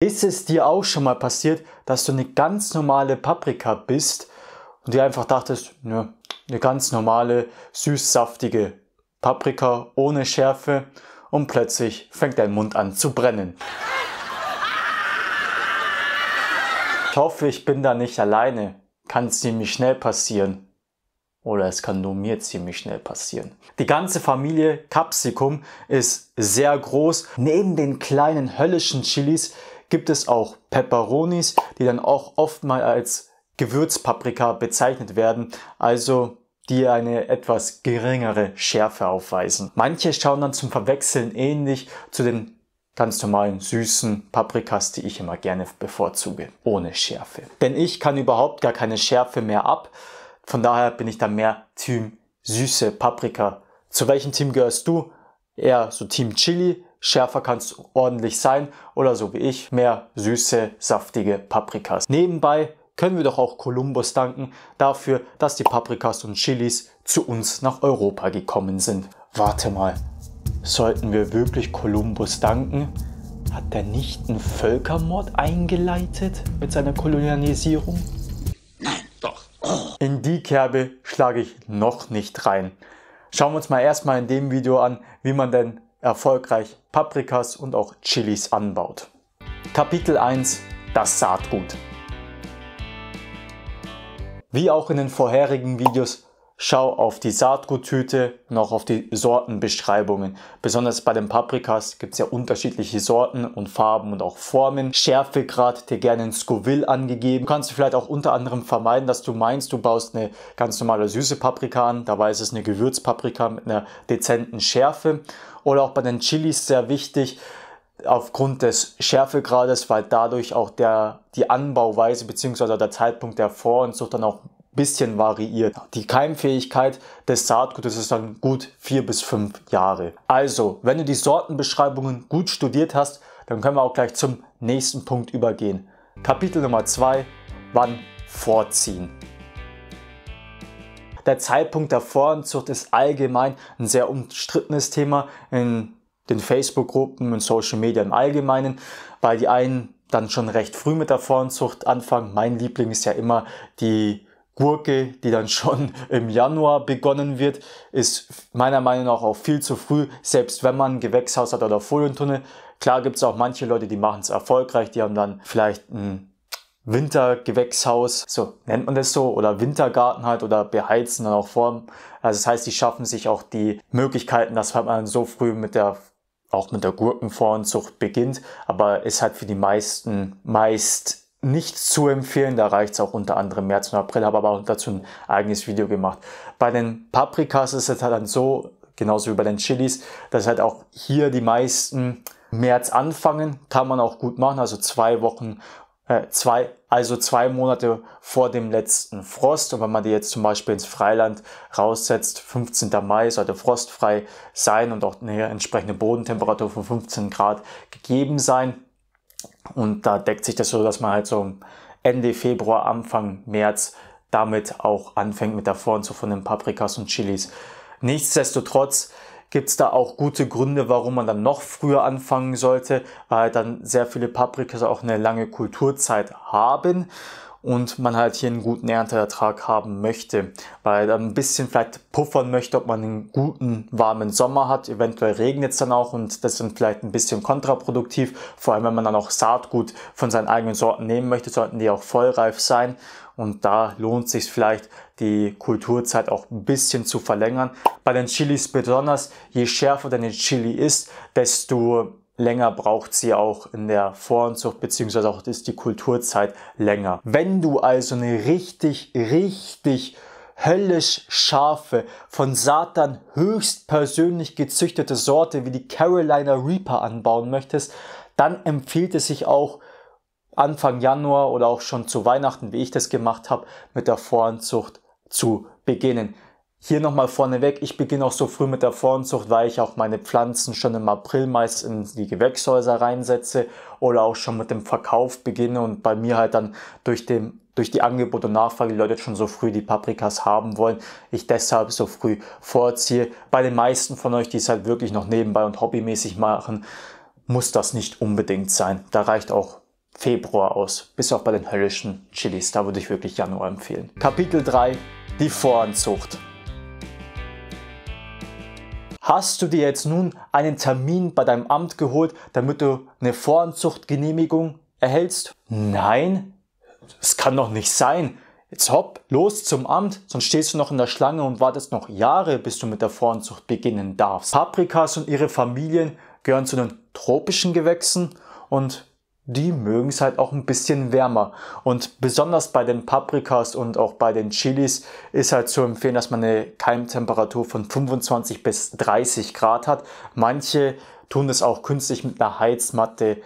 Ist es dir auch schon mal passiert, dass du eine ganz normale Paprika bist und dir einfach dachtest, ne, eine ganz normale, süß-saftige Paprika ohne Schärfe und plötzlich fängt dein Mund an zu brennen? Ich hoffe, ich bin da nicht alleine. Kann ziemlich schnell passieren. Oder es kann nur mir ziemlich schnell passieren. Die ganze Familie Capsicum ist sehr groß. Neben den kleinen höllischen Chilis gibt es auch Pepperonis, die dann auch oft mal als Gewürzpaprika bezeichnet werden, also die eine etwas geringere Schärfe aufweisen. Manche schauen dann zum Verwechseln ähnlich zu den ganz normalen süßen Paprikas, die ich immer gerne bevorzuge, ohne Schärfe. Denn ich kann überhaupt gar keine Schärfe mehr ab, von daher bin ich dann mehr Team süße Paprika. Zu welchem Team gehörst du? Eher so Team Chili Schärfer kann es ordentlich sein oder so wie ich, mehr süße, saftige Paprikas. Nebenbei können wir doch auch Kolumbus danken dafür, dass die Paprikas und Chilis zu uns nach Europa gekommen sind. Warte mal, sollten wir wirklich Kolumbus danken? Hat er nicht einen Völkermord eingeleitet mit seiner Kolonialisierung? Nein, doch. Oh. In die Kerbe schlage ich noch nicht rein. Schauen wir uns mal erstmal in dem Video an, wie man denn erfolgreich Paprikas und auch Chilis anbaut. Kapitel 1 Das Saatgut. Wie auch in den vorherigen Videos Schau auf die Saatguttüte und auch auf die Sortenbeschreibungen. Besonders bei den Paprikas gibt es ja unterschiedliche Sorten und Farben und auch Formen. Schärfegrad dir gerne in Scoville angegeben. Du kannst vielleicht auch unter anderem vermeiden, dass du meinst, du baust eine ganz normale süße Paprika an. Dabei ist es eine Gewürzpaprika mit einer dezenten Schärfe. Oder auch bei den Chilis sehr wichtig, aufgrund des Schärfegrades, weil dadurch auch der, die Anbauweise bzw. der Zeitpunkt der Vor- und Zucht dann auch bisschen variiert. Die Keimfähigkeit des Saatgutes ist dann gut vier bis fünf Jahre. Also, wenn du die Sortenbeschreibungen gut studiert hast, dann können wir auch gleich zum nächsten Punkt übergehen. Kapitel Nummer zwei: wann vorziehen. Der Zeitpunkt der Voranzucht ist allgemein ein sehr umstrittenes Thema in den Facebook-Gruppen und Social Media im Allgemeinen, weil die einen dann schon recht früh mit der Voranzucht anfangen. Mein Liebling ist ja immer die Gurke, die dann schon im Januar begonnen wird, ist meiner Meinung nach auch viel zu früh, selbst wenn man ein Gewächshaus hat oder Folientunnel. Klar gibt es auch manche Leute, die machen es erfolgreich, die haben dann vielleicht ein Wintergewächshaus, so nennt man das so, oder Wintergarten halt oder beheizen dann auch vor. Also das heißt, die schaffen sich auch die Möglichkeiten, dass man so früh mit der auch mit der Gurkenvoranzucht beginnt, aber ist halt für die meisten meist nicht zu empfehlen. Da reicht es auch unter anderem März und April, habe aber auch dazu ein eigenes Video gemacht. Bei den Paprikas ist es halt dann so, genauso wie bei den Chilis, dass halt auch hier die meisten März anfangen. Kann man auch gut machen, also zwei Wochen, äh, zwei, also zwei Monate vor dem letzten Frost. Und wenn man die jetzt zum Beispiel ins Freiland raussetzt, 15. Mai sollte frostfrei sein und auch eine entsprechende Bodentemperatur von 15 Grad gegeben sein und da deckt sich das so, dass man halt so Ende Februar, Anfang März damit auch anfängt mit der Voranzufuhr von den Paprikas und Chilis. Nichtsdestotrotz gibt es da auch gute Gründe, warum man dann noch früher anfangen sollte, weil dann sehr viele Paprikas auch eine lange Kulturzeit haben und man halt hier einen guten Ernteertrag haben möchte, weil dann ein bisschen vielleicht puffern möchte, ob man einen guten warmen Sommer hat. Eventuell regnet es dann auch und das ist dann vielleicht ein bisschen kontraproduktiv. Vor allem, wenn man dann auch Saatgut von seinen eigenen Sorten nehmen möchte, sollten die auch vollreif sein. Und da lohnt sich vielleicht die Kulturzeit auch ein bisschen zu verlängern. Bei den Chilis besonders, je schärfer deine Chili ist, desto länger braucht sie auch in der Voranzucht, beziehungsweise auch ist die Kulturzeit länger. Wenn du also eine richtig, richtig höllisch scharfe, von Satan höchstpersönlich gezüchtete Sorte wie die Carolina Reaper anbauen möchtest, dann empfiehlt es sich auch, Anfang Januar oder auch schon zu Weihnachten, wie ich das gemacht habe, mit der Voranzucht zu beginnen. Hier nochmal vorneweg, ich beginne auch so früh mit der Voranzucht, weil ich auch meine Pflanzen schon im April meist in die Gewächshäuser reinsetze oder auch schon mit dem Verkauf beginne und bei mir halt dann durch, den, durch die Angebot und Nachfrage die Leute schon so früh die Paprikas haben wollen, ich deshalb so früh vorziehe. Bei den meisten von euch, die es halt wirklich noch nebenbei und hobbymäßig machen, muss das nicht unbedingt sein. Da reicht auch Februar aus, bis auch bei den höllischen Chilis, da würde ich wirklich Januar empfehlen. Kapitel 3, die Voranzucht. Hast du dir jetzt nun einen Termin bei deinem Amt geholt, damit du eine Voranzuchtgenehmigung erhältst? Nein, das kann doch nicht sein. Jetzt hopp, los zum Amt, sonst stehst du noch in der Schlange und wartest noch Jahre, bis du mit der Voranzucht beginnen darfst. Paprikas und ihre Familien gehören zu den tropischen Gewächsen und die mögen es halt auch ein bisschen wärmer. Und besonders bei den Paprikas und auch bei den Chilis ist halt zu empfehlen, dass man eine Keimtemperatur von 25 bis 30 Grad hat. Manche tun das auch künstlich mit einer Heizmatte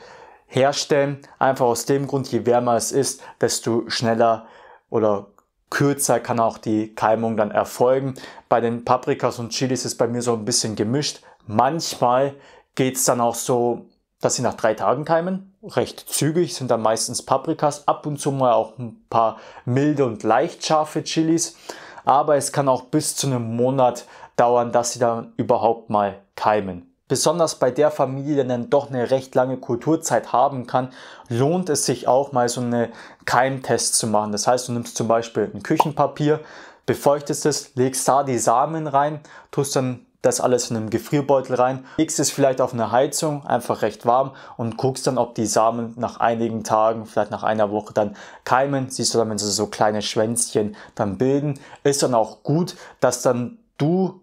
herstellen. Einfach aus dem Grund, je wärmer es ist, desto schneller oder kürzer kann auch die Keimung dann erfolgen. Bei den Paprikas und Chilis ist bei mir so ein bisschen gemischt. Manchmal geht es dann auch so, dass sie nach drei Tagen keimen recht zügig, sind dann meistens Paprikas, ab und zu mal auch ein paar milde und leicht scharfe Chilis, aber es kann auch bis zu einem Monat dauern, dass sie dann überhaupt mal keimen. Besonders bei der Familie die dann doch eine recht lange Kulturzeit haben kann, lohnt es sich auch mal so einen Keimtest zu machen. Das heißt, du nimmst zum Beispiel ein Küchenpapier, befeuchtest es, legst da die Samen rein, tust dann das alles in einem Gefrierbeutel rein, legst es vielleicht auf eine Heizung, einfach recht warm und guckst dann, ob die Samen nach einigen Tagen, vielleicht nach einer Woche dann keimen. Siehst du dann, wenn sie so kleine Schwänzchen dann bilden, ist dann auch gut, dass dann du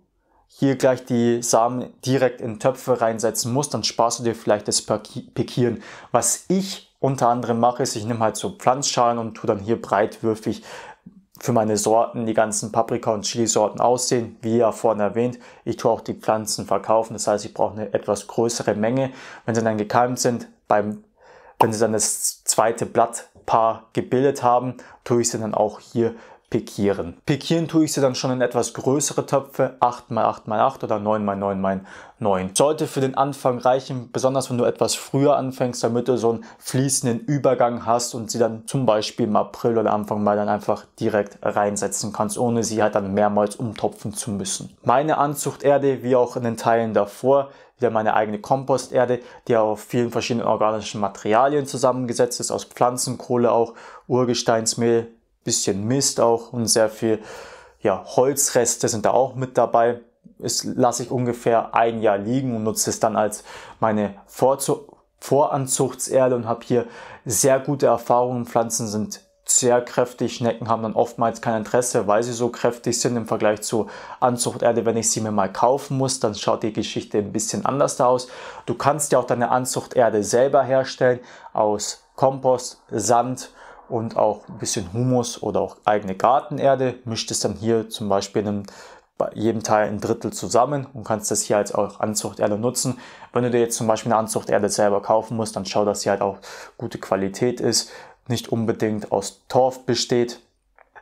hier gleich die Samen direkt in Töpfe reinsetzen musst, dann sparst du dir vielleicht das Pikieren. Was ich unter anderem mache, ist, ich nehme halt so Pflanzschalen und tue dann hier breitwürfig für meine Sorten, die ganzen Paprika- und Chili-Sorten aussehen. Wie ja vorhin erwähnt, ich tue auch die Pflanzen verkaufen. Das heißt, ich brauche eine etwas größere Menge. Wenn sie dann gekeimt sind, beim, wenn sie dann das zweite Blattpaar gebildet haben, tue ich sie dann auch hier pikieren. Pikieren tue ich sie dann schon in etwas größere Töpfe, 8x8x8 oder 9x9x9. Sollte für den Anfang reichen, besonders wenn du etwas früher anfängst, damit du so einen fließenden Übergang hast und sie dann zum Beispiel im April oder Anfang Mai dann einfach direkt reinsetzen kannst, ohne sie halt dann mehrmals umtopfen zu müssen. Meine Anzuchterde, wie auch in den Teilen davor, wieder meine eigene Komposterde, die auf vielen verschiedenen organischen Materialien zusammengesetzt ist, aus Pflanzenkohle auch, Urgesteinsmehl, bisschen Mist auch und sehr viel ja, Holzreste sind da auch mit dabei. Das lasse ich ungefähr ein Jahr liegen und nutze es dann als meine Vorzu Voranzuchtserde und habe hier sehr gute Erfahrungen. Pflanzen sind sehr kräftig. Schnecken haben dann oftmals kein Interesse, weil sie so kräftig sind im Vergleich zu Anzuchterde. Wenn ich sie mir mal kaufen muss, dann schaut die Geschichte ein bisschen anders aus. Du kannst ja auch deine Anzuchterde selber herstellen aus Kompost, Sand, und auch ein bisschen Humus oder auch eigene Gartenerde. Mischt es dann hier zum Beispiel in einem, bei jedem Teil ein Drittel zusammen und kannst das hier als auch Anzuchterde nutzen. Wenn du dir jetzt zum Beispiel eine Anzuchterde selber kaufen musst, dann schau, dass sie halt auch gute Qualität ist, nicht unbedingt aus Torf besteht.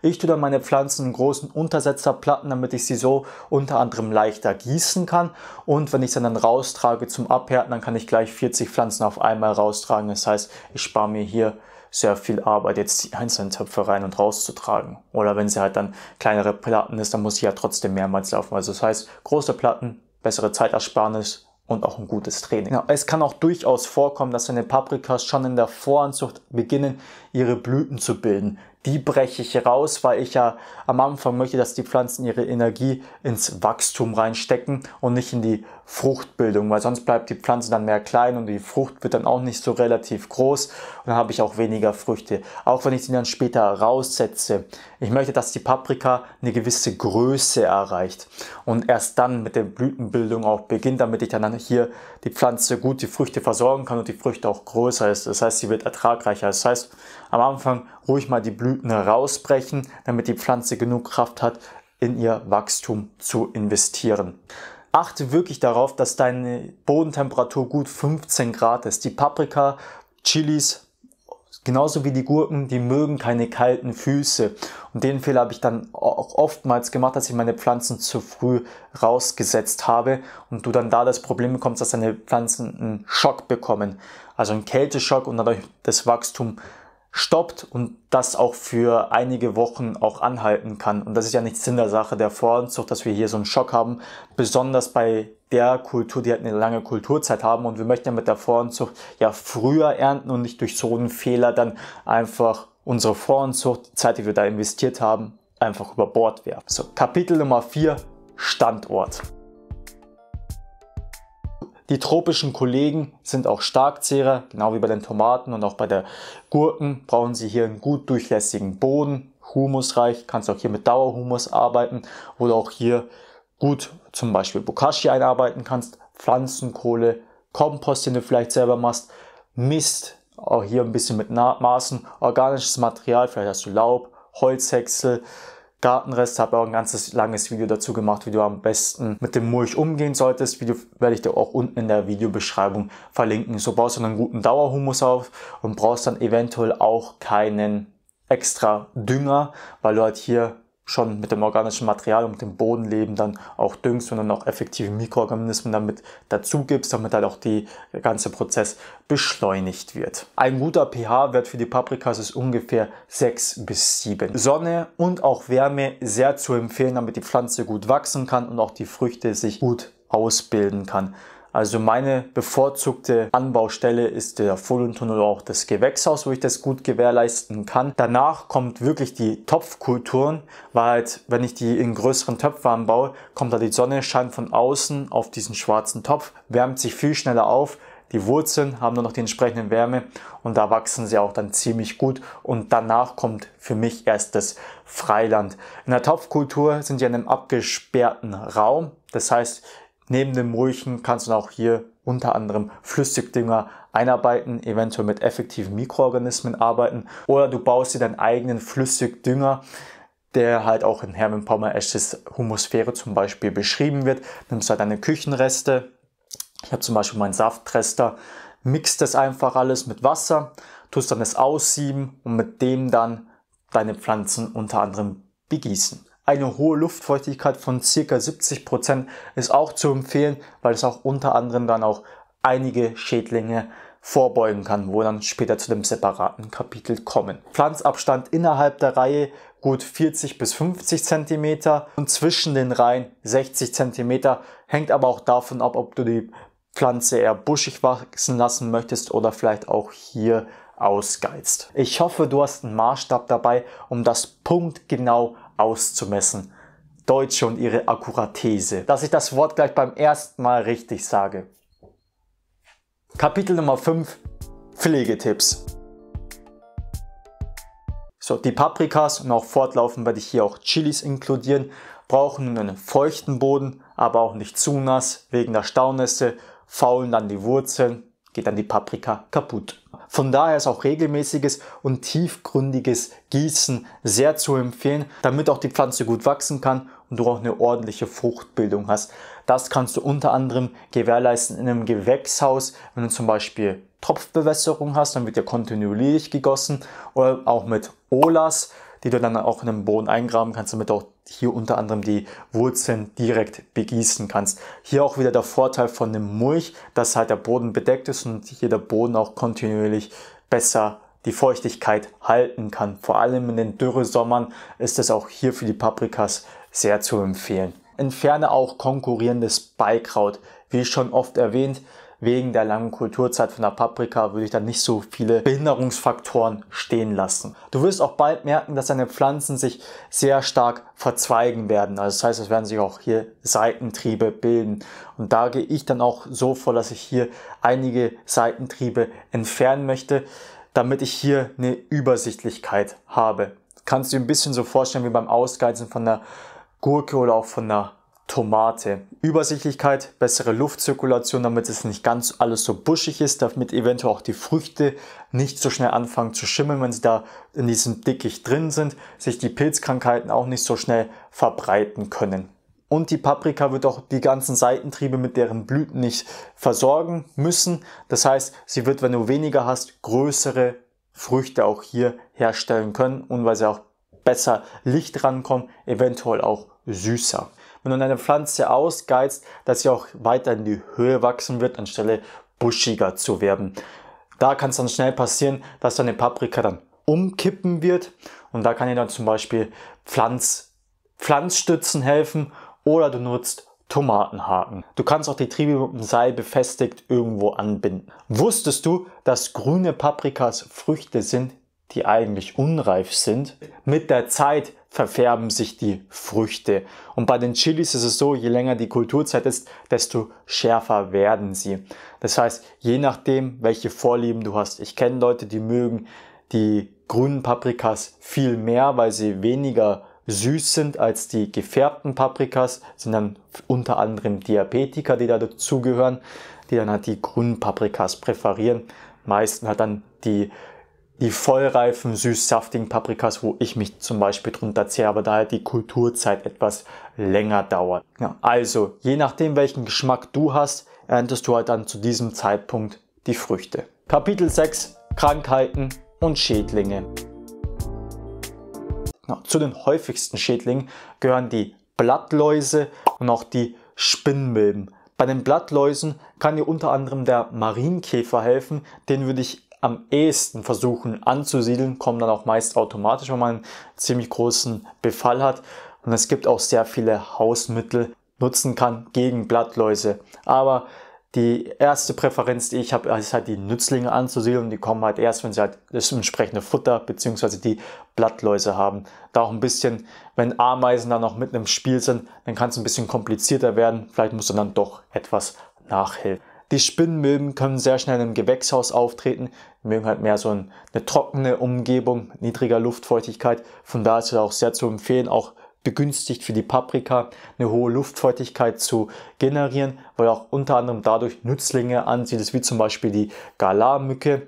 Ich tue dann meine Pflanzen in großen Untersetzerplatten, damit ich sie so unter anderem leichter gießen kann. Und wenn ich sie dann raustrage zum Abhärten, dann kann ich gleich 40 Pflanzen auf einmal raustragen. Das heißt, ich spare mir hier sehr viel Arbeit, jetzt die einzelnen Töpfe rein und rauszutragen. Oder wenn sie halt dann kleinere Platten ist, dann muss sie ja trotzdem mehrmals laufen. Also das heißt, große Platten, bessere Zeitersparnis und auch ein gutes Training. Ja, es kann auch durchaus vorkommen, dass deine Paprikas schon in der Voranzucht beginnen, ihre Blüten zu bilden die breche ich raus, weil ich ja am Anfang möchte, dass die Pflanzen ihre Energie ins Wachstum reinstecken und nicht in die Fruchtbildung, weil sonst bleibt die Pflanze dann mehr klein und die Frucht wird dann auch nicht so relativ groß und dann habe ich auch weniger Früchte. Auch wenn ich sie dann später raussetze. Ich möchte, dass die Paprika eine gewisse Größe erreicht und erst dann mit der Blütenbildung auch beginnt, damit ich dann hier die Pflanze gut die Früchte versorgen kann und die Früchte auch größer ist. Das heißt, sie wird ertragreicher. Das heißt, am Anfang ruhig mal die Blüten herausbrechen, damit die Pflanze genug Kraft hat, in ihr Wachstum zu investieren. Achte wirklich darauf, dass deine Bodentemperatur gut 15 Grad ist. Die Paprika, Chilis, Genauso wie die Gurken, die mögen keine kalten Füße. Und den Fehler habe ich dann auch oftmals gemacht, dass ich meine Pflanzen zu früh rausgesetzt habe und du dann da das Problem bekommst, dass deine Pflanzen einen Schock bekommen. Also einen Kälteschock und dadurch das Wachstum stoppt und das auch für einige Wochen auch anhalten kann. Und das ist ja nicht Sinn der Sache der Voranzucht, dass wir hier so einen Schock haben, besonders bei der Kultur, die halt eine lange Kulturzeit haben und wir möchten ja mit der Voranzucht ja früher ernten und nicht durch so einen Fehler dann einfach unsere Voranzucht, die Zeit, die wir da investiert haben, einfach über Bord werfen. So, Kapitel Nummer 4, Standort. Die tropischen Kollegen sind auch Starkzehrer, genau wie bei den Tomaten und auch bei der Gurken brauchen sie hier einen gut durchlässigen Boden, humusreich, kannst auch hier mit Dauerhumus arbeiten oder auch hier gut zum Beispiel Bokashi einarbeiten kannst, Pflanzenkohle, Kompost, den du vielleicht selber machst, Mist, auch hier ein bisschen mit Maßen, organisches Material, vielleicht hast du Laub, Holzhäcksel, Gartenrest, habe auch ein ganzes langes Video dazu gemacht, wie du am besten mit dem Mulch umgehen solltest. Video werde ich dir auch unten in der Videobeschreibung verlinken. So baust du einen guten Dauerhumus auf und brauchst dann eventuell auch keinen extra Dünger, weil du halt hier schon mit dem organischen Material und dem Bodenleben dann auch düngst und dann auch effektive Mikroorganismen damit dazu gibst, damit halt auch die, der ganze Prozess beschleunigt wird. Ein guter pH-Wert für die Paprikas ist ungefähr 6 bis 7. Sonne und auch Wärme sehr zu empfehlen, damit die Pflanze gut wachsen kann und auch die Früchte sich gut ausbilden kann. Also meine bevorzugte Anbaustelle ist der Folientunnel auch das Gewächshaus, wo ich das gut gewährleisten kann. Danach kommt wirklich die Topfkulturen, weil halt, wenn ich die in größeren Töpfen anbaue, kommt da die Sonne, scheint von außen auf diesen schwarzen Topf, wärmt sich viel schneller auf, die Wurzeln haben nur noch die entsprechende Wärme und da wachsen sie auch dann ziemlich gut und danach kommt für mich erst das Freiland. In der Topfkultur sind die in einem abgesperrten Raum, das heißt, Neben dem Mulchen kannst du auch hier unter anderem Flüssigdünger einarbeiten, eventuell mit effektiven Mikroorganismen arbeiten oder du baust dir deinen eigenen Flüssigdünger, der halt auch in Hermann-Pommer Esches Humusphäre zum Beispiel beschrieben wird. Nimmst halt deine Küchenreste, ich habe zum Beispiel meinen Saftrester, mixt das einfach alles mit Wasser, tust dann das aussieben und mit dem dann deine Pflanzen unter anderem begießen. Eine hohe Luftfeuchtigkeit von circa 70% Prozent ist auch zu empfehlen, weil es auch unter anderem dann auch einige Schädlinge vorbeugen kann, wo dann später zu dem separaten Kapitel kommen. Pflanzabstand innerhalb der Reihe gut 40 bis 50 cm und zwischen den Reihen 60 cm, hängt aber auch davon ab, ob du die Pflanze eher buschig wachsen lassen möchtest oder vielleicht auch hier ausgeizt. Ich hoffe, du hast einen Maßstab dabei, um das punktgenau auszumessen. Deutsche und ihre Akkuratese. Dass ich das Wort gleich beim ersten Mal richtig sage. Kapitel Nummer 5 Pflegetipps. So, die Paprikas und auch fortlaufend werde ich hier auch Chilis inkludieren, brauchen einen feuchten Boden, aber auch nicht zu nass, wegen der Staunässe faulen dann die Wurzeln, geht dann die Paprika kaputt. Von daher ist auch regelmäßiges und tiefgründiges Gießen sehr zu empfehlen, damit auch die Pflanze gut wachsen kann und du auch eine ordentliche Fruchtbildung hast. Das kannst du unter anderem gewährleisten in einem Gewächshaus, wenn du zum Beispiel Tropfbewässerung hast, dann wird ja kontinuierlich gegossen oder auch mit Olas die du dann auch in den Boden eingraben kannst, damit du auch hier unter anderem die Wurzeln direkt begießen kannst. Hier auch wieder der Vorteil von dem Mulch, dass halt der Boden bedeckt ist und hier der Boden auch kontinuierlich besser die Feuchtigkeit halten kann. Vor allem in den Dürresommern ist das auch hier für die Paprikas sehr zu empfehlen. Entferne auch konkurrierendes Beikraut. Wie schon oft erwähnt, wegen der langen Kulturzeit von der Paprika würde ich dann nicht so viele Behinderungsfaktoren stehen lassen. Du wirst auch bald merken, dass deine Pflanzen sich sehr stark verzweigen werden. Also das heißt, es werden sich auch hier Seitentriebe bilden. Und da gehe ich dann auch so vor, dass ich hier einige Seitentriebe entfernen möchte, damit ich hier eine Übersichtlichkeit habe. Kannst du dir ein bisschen so vorstellen wie beim Ausgeizen von der Gurke oder auch von der Tomate. Übersichtlichkeit, bessere Luftzirkulation, damit es nicht ganz alles so buschig ist, damit eventuell auch die Früchte nicht so schnell anfangen zu schimmeln, wenn sie da in diesem Dickicht drin sind, sich die Pilzkrankheiten auch nicht so schnell verbreiten können. Und die Paprika wird auch die ganzen Seitentriebe mit deren Blüten nicht versorgen müssen. Das heißt, sie wird, wenn du weniger hast, größere Früchte auch hier herstellen können und weil sie auch besser Licht rankommen, eventuell auch süßer wenn du eine Pflanze ausgeizt, dass sie auch weiter in die Höhe wachsen wird, anstelle buschiger zu werden. Da kann es dann schnell passieren, dass deine Paprika dann umkippen wird und da kann dir dann zum Beispiel Pflanz, Pflanzstützen helfen oder du nutzt Tomatenhaken. Du kannst auch die Triebe mit einem Seil befestigt irgendwo anbinden. Wusstest du, dass grüne Paprikas Früchte sind, die eigentlich unreif sind? Mit der Zeit verfärben sich die Früchte. Und bei den Chilis ist es so, je länger die Kulturzeit ist, desto schärfer werden sie. Das heißt, je nachdem, welche Vorlieben du hast. Ich kenne Leute, die mögen die grünen Paprikas viel mehr, weil sie weniger süß sind als die gefärbten Paprikas, sind dann unter anderem Diabetiker, die da dazugehören, die dann halt die grünen Paprikas präferieren. Meistens hat dann die die vollreifen, süß-saftigen Paprikas, wo ich mich zum Beispiel drunter zehre, aber daher halt die Kulturzeit etwas länger dauert. Ja, also, je nachdem, welchen Geschmack du hast, erntest du halt dann zu diesem Zeitpunkt die Früchte. Kapitel 6 Krankheiten und Schädlinge. Ja, zu den häufigsten Schädlingen gehören die Blattläuse und auch die Spinnmilben. Bei den Blattläusen kann dir unter anderem der Marienkäfer helfen, den würde ich am ehesten versuchen anzusiedeln, kommen dann auch meist automatisch, wenn man einen ziemlich großen Befall hat. Und es gibt auch sehr viele Hausmittel, nutzen kann gegen Blattläuse. Aber die erste Präferenz, die ich habe, ist halt die Nützlinge anzusiedeln. Die kommen halt erst, wenn sie halt das entsprechende Futter bzw. die Blattläuse haben. Da auch ein bisschen, wenn Ameisen dann noch mit einem Spiel sind, dann kann es ein bisschen komplizierter werden. Vielleicht muss man dann doch etwas nachhelfen. Die Spinnmilben können sehr schnell im Gewächshaus auftreten. mögen halt mehr so ein, eine trockene Umgebung, niedriger Luftfeuchtigkeit. Von daher ist es auch sehr zu empfehlen, auch begünstigt für die Paprika, eine hohe Luftfeuchtigkeit zu generieren, weil auch unter anderem dadurch Nützlinge ansiedelt, wie zum Beispiel die Galarmücke.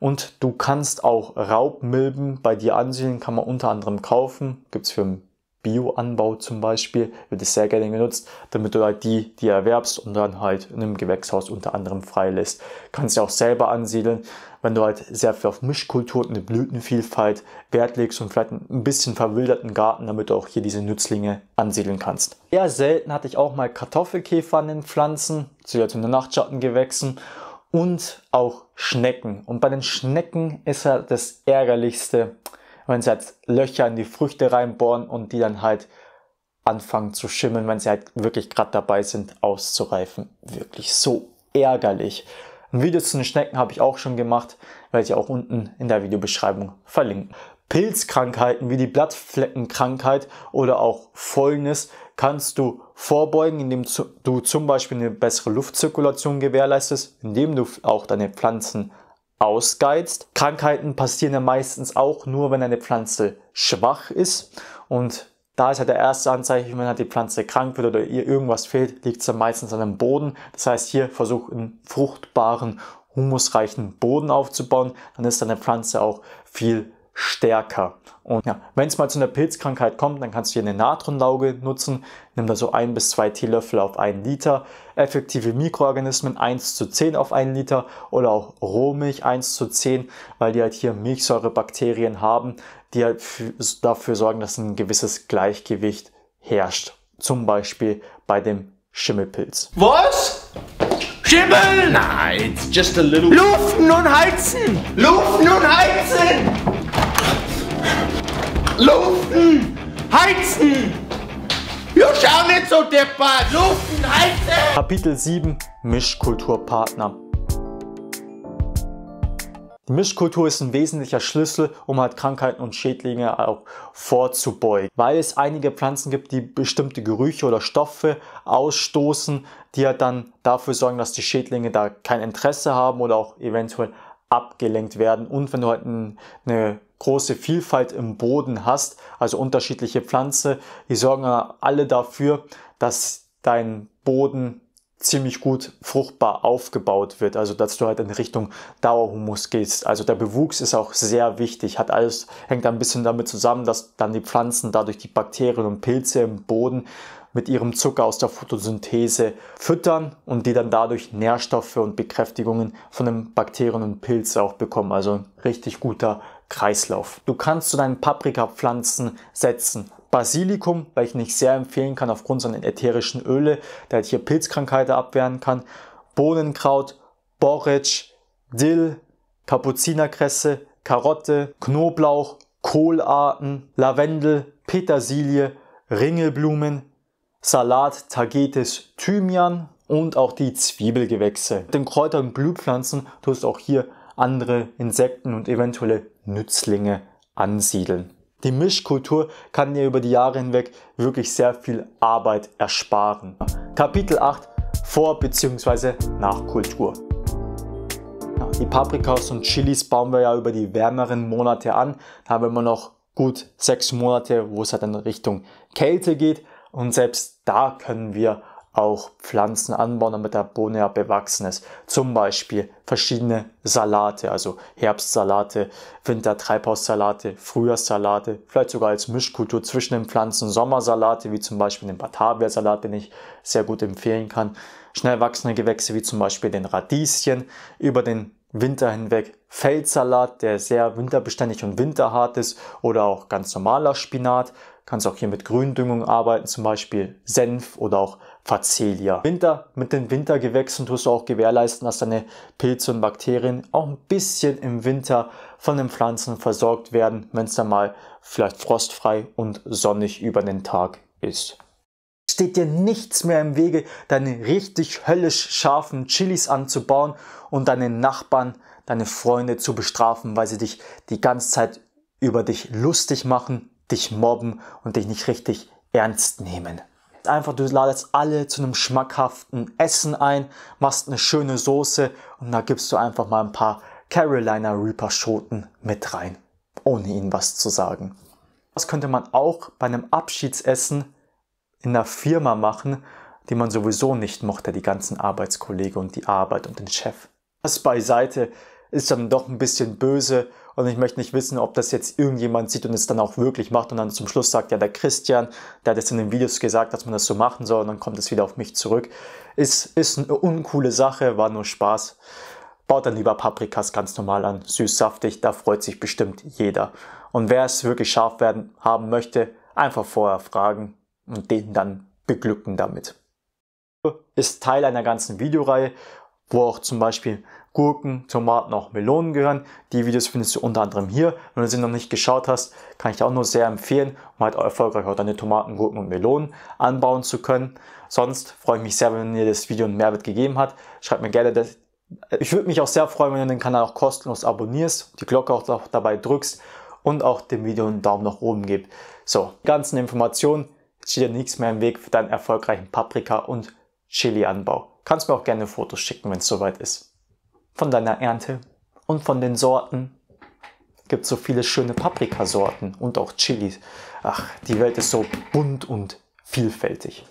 Und du kannst auch Raubmilben bei dir ansiedeln, kann man unter anderem kaufen. Gibt es für Bioanbau zum Beispiel wird es sehr gerne genutzt, damit du halt die, die erwerbst und dann halt in einem Gewächshaus unter anderem freilässt. Kannst ja auch selber ansiedeln, wenn du halt sehr viel auf Mischkultur und eine Blütenvielfalt Wert legst und vielleicht ein bisschen verwilderten Garten, damit du auch hier diese Nützlinge ansiedeln kannst. Eher selten hatte ich auch mal Kartoffelkäfer an den Pflanzen, zu den Nachtschattengewächsen und auch Schnecken. Und bei den Schnecken ist ja halt das Ärgerlichste, wenn sie halt Löcher in die Früchte reinbohren und die dann halt anfangen zu schimmeln, wenn sie halt wirklich gerade dabei sind, auszureifen. Wirklich so ärgerlich. Ein Video zu den Schnecken habe ich auch schon gemacht, werde ich auch unten in der Videobeschreibung verlinken. Pilzkrankheiten wie die Blattfleckenkrankheit oder auch Fäulnis kannst du vorbeugen, indem du zum Beispiel eine bessere Luftzirkulation gewährleistest, indem du auch deine Pflanzen ausgeizt. Krankheiten passieren ja meistens auch nur, wenn eine Pflanze schwach ist. Und da ist halt der erste Anzeichen, wenn halt die Pflanze krank wird oder ihr irgendwas fehlt, liegt es ja meistens an dem Boden. Das heißt, hier versucht einen fruchtbaren, humusreichen Boden aufzubauen. Dann ist deine Pflanze auch viel stärker. Und ja, wenn es mal zu einer Pilzkrankheit kommt, dann kannst du hier eine Natronlauge nutzen. Nimm da so ein bis zwei Teelöffel auf einen Liter. Effektive Mikroorganismen 1 zu 10 auf einen Liter oder auch Rohmilch 1 zu 10, weil die halt hier Milchsäurebakterien haben, die halt dafür sorgen, dass ein gewisses Gleichgewicht herrscht. Zum Beispiel bei dem Schimmelpilz. Was? Schimmel? Nein, it's just a little. Luften und heizen! Luften und heizen! Luften! Heizen! Wir schauen nicht so deppert! Luften, heizen! Kapitel 7 Mischkulturpartner die Mischkultur ist ein wesentlicher Schlüssel, um halt Krankheiten und Schädlinge auch vorzubeugen, weil es einige Pflanzen gibt, die bestimmte Gerüche oder Stoffe ausstoßen, die ja halt dann dafür sorgen, dass die Schädlinge da kein Interesse haben oder auch eventuell abgelenkt werden. Und wenn du halt eine große Vielfalt im Boden hast, also unterschiedliche Pflanzen, die sorgen alle dafür, dass dein Boden ziemlich gut fruchtbar aufgebaut wird, also dass du halt in Richtung Dauerhumus gehst. Also der Bewuchs ist auch sehr wichtig, hat alles, hängt ein bisschen damit zusammen, dass dann die Pflanzen dadurch die Bakterien und Pilze im Boden mit ihrem Zucker aus der Photosynthese füttern und die dann dadurch Nährstoffe und Bekräftigungen von den Bakterien und Pilzen auch bekommen. Also ein richtig guter Kreislauf. Du kannst zu deinen Paprikapflanzen setzen. Basilikum, welchen ich sehr empfehlen kann aufgrund seiner ätherischen Öle, der halt hier Pilzkrankheiten abwehren kann. Bohnenkraut, Borretsch, Dill, Kapuzinerkresse, Karotte, Knoblauch, Kohlarten, Lavendel, Petersilie, Ringelblumen, Salat, Tagetes, Thymian und auch die Zwiebelgewächse. Mit den Kräutern und Blühpflanzen tust auch hier andere Insekten und eventuelle Nützlinge ansiedeln. Die Mischkultur kann dir über die Jahre hinweg wirklich sehr viel Arbeit ersparen. Kapitel 8 Vor- bzw. Nachkultur. Die Paprikas und Chilis bauen wir ja über die wärmeren Monate an. Da haben wir immer noch gut sechs Monate, wo es halt in Richtung Kälte geht. Und selbst da können wir auch Pflanzen anbauen, damit der Boden ja bewachsen ist. Zum Beispiel verschiedene Salate, also Herbstsalate, Wintertreibhaussalate, Frühjahrssalate, vielleicht sogar als Mischkultur zwischen den Pflanzen Sommersalate, wie zum Beispiel den Batavia-Salat, den ich sehr gut empfehlen kann. Schnell wachsende Gewächse wie zum Beispiel den Radieschen, über den Winter hinweg Feldsalat, der sehr winterbeständig und winterhart ist, oder auch ganz normaler Spinat, Kannst auch hier mit Gründüngung arbeiten, zum Beispiel Senf oder auch Facelia. Winter, mit den Wintergewächsen tust du auch gewährleisten, dass deine Pilze und Bakterien auch ein bisschen im Winter von den Pflanzen versorgt werden, wenn es dann mal vielleicht frostfrei und sonnig über den Tag ist steht dir nichts mehr im Wege, deine richtig höllisch scharfen Chilis anzubauen und deine Nachbarn, deine Freunde zu bestrafen, weil sie dich die ganze Zeit über dich lustig machen dich mobben und dich nicht richtig ernst nehmen. Einfach, du ladest alle zu einem schmackhaften Essen ein, machst eine schöne Soße und da gibst du einfach mal ein paar Carolina Reaper Schoten mit rein, ohne ihnen was zu sagen. Das könnte man auch bei einem Abschiedsessen in einer Firma machen, die man sowieso nicht mochte, die ganzen Arbeitskollegen und die Arbeit und den Chef. Das beiseite ist dann doch ein bisschen böse und ich möchte nicht wissen, ob das jetzt irgendjemand sieht und es dann auch wirklich macht und dann zum Schluss sagt, ja, der Christian, der hat jetzt in den Videos gesagt, dass man das so machen soll und dann kommt es wieder auf mich zurück. Ist, ist eine uncoole Sache, war nur Spaß. Baut dann lieber Paprikas ganz normal an, süß, saftig, da freut sich bestimmt jeder. Und wer es wirklich scharf werden haben möchte, einfach vorher fragen und den dann beglücken damit. Ist Teil einer ganzen Videoreihe wo auch zum Beispiel Gurken, Tomaten, auch Melonen gehören. Die Videos findest du unter anderem hier. Wenn du sie noch nicht geschaut hast, kann ich dir auch nur sehr empfehlen, um halt erfolgreich auch deine Tomaten, Gurken und Melonen anbauen zu können. Sonst freue ich mich sehr, wenn dir das Video einen Mehrwert gegeben hat. Schreib mir gerne das. Ich würde mich auch sehr freuen, wenn du den Kanal auch kostenlos abonnierst, die Glocke auch dabei drückst und auch dem Video einen Daumen nach oben gibst. So, ganzen Informationen steht dir nichts mehr im Weg für deinen erfolgreichen Paprika- und Chili-Anbau. Kannst mir auch gerne Fotos schicken, wenn es soweit ist. Von deiner Ernte und von den Sorten. Gibt so viele schöne Paprikasorten und auch Chilis. Ach, die Welt ist so bunt und vielfältig.